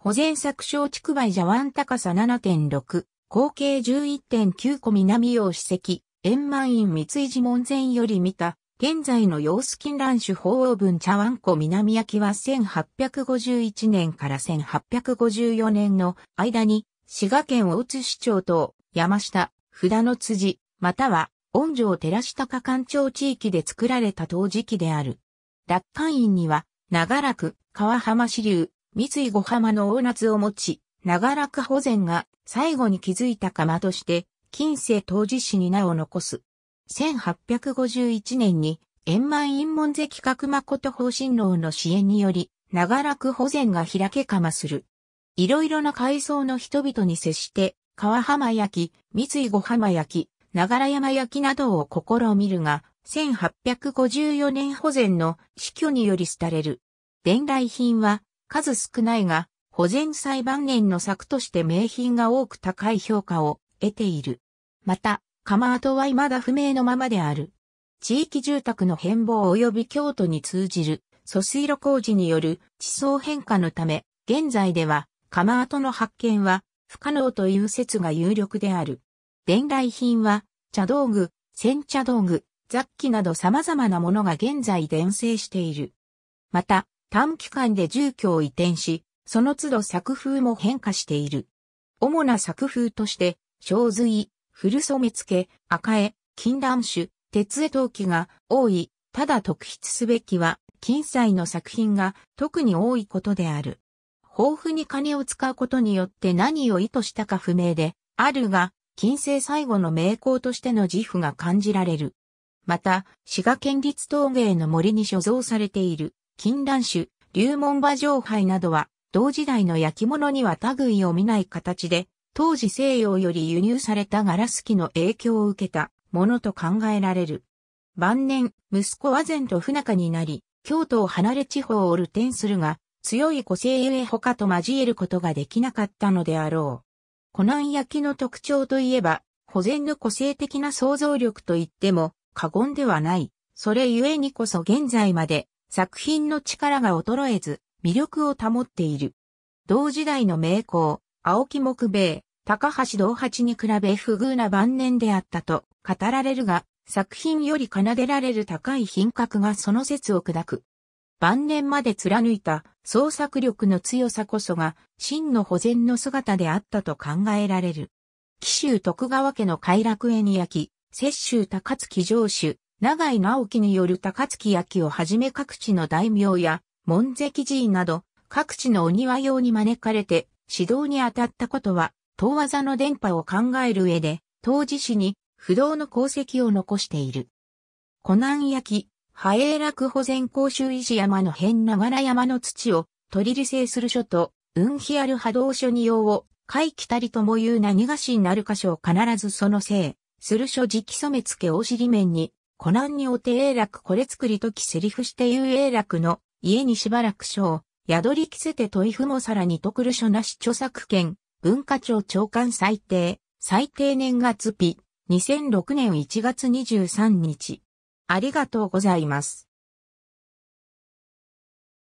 保全作小畜梅茶湾高さ7.6、合計11.9個南洋史跡、円満院三井寺門前より見た、現在のスキン乱種法王文茶碗湖南焼は1851年から1854年の間に、滋賀県大津市長と山下、札の辻、または、温城寺下下官町地域で作られた陶磁器である。楽観院には、長らく、川浜支流、三井五浜の大夏を持ち、長らく保全が最後に築いた釜として、近世当時史に名を残す。1851年に、円満院門関角誠方針楼の支援により、長らく保全が開け釜する。いろいろな階層の人々に接して、川浜焼き、三井五浜焼き、長良山焼きなどを試みるが、1854年保全の死去により廃れる。伝来品は数少ないが、保全裁判年の作として名品が多く高い評価を得ている。また、釜跡は未だ不明のままである。地域住宅の変貌及び京都に通じる疎水路工事による地層変化のため、現在では釜跡の発見は不可能という説が有力である。伝来品は茶道具、煎茶道具、雑器など様々なものが現在伝生している。また、短期間で住居を移転し、その都度作風も変化している。主な作風として、小髄、古染付、赤絵、禁断種、鉄絵陶器が多い。ただ特筆すべきは、金彩の作品が特に多いことである。豊富に金を使うことによって何を意図したか不明で、あるが、金星最後の名工としての自負が感じられる。また、滋賀県立陶芸の森に所蔵されている金蘭酒、龍門馬上杯などは、同時代の焼き物には類を見ない形で、当時西洋より輸入されたガラス機の影響を受けたものと考えられる。晩年、息子は前と不仲になり、京都を離れ地方を流転するが、強い個性ゆえ他と交えることができなかったのであろう。湖南焼きの特徴といえば、保全の個性的な想像力といっても過言ではない。それゆえにこそ現在まで作品の力が衰えず、魅力を保っている。同時代の名工、青木木兵衛、高橋道八に比べ不遇な晩年であったと語られるが、作品より奏でられる高い品格がその説を砕く。晩年まで貫いた創作力の強さこそが真の保全の姿であったと考えられる。紀州徳川家の快楽園に焼き、摂州高槻城主、長井直樹による高槻焼をはじめ各地の大名や、門跡寺院など、各地のお庭用に招かれて、指導に当たったことは、当技の伝播を考える上で、当時史に不動の功績を残している。湖南焼、波栄楽保全甲州持山の辺長良山の土を、取り理性する書と、運飛ある波動書に用を、回来たりともいう何がしになる箇所を必ずそのせい、する書直染付お尻面に、コナンにおて英楽これ作りときセリフして言う英楽の家にしばらく章、宿り着せて問いふもさらにとくる書なし著作権、文化庁長官最低、最低年月日、2006年1月23日。ありがとうございます。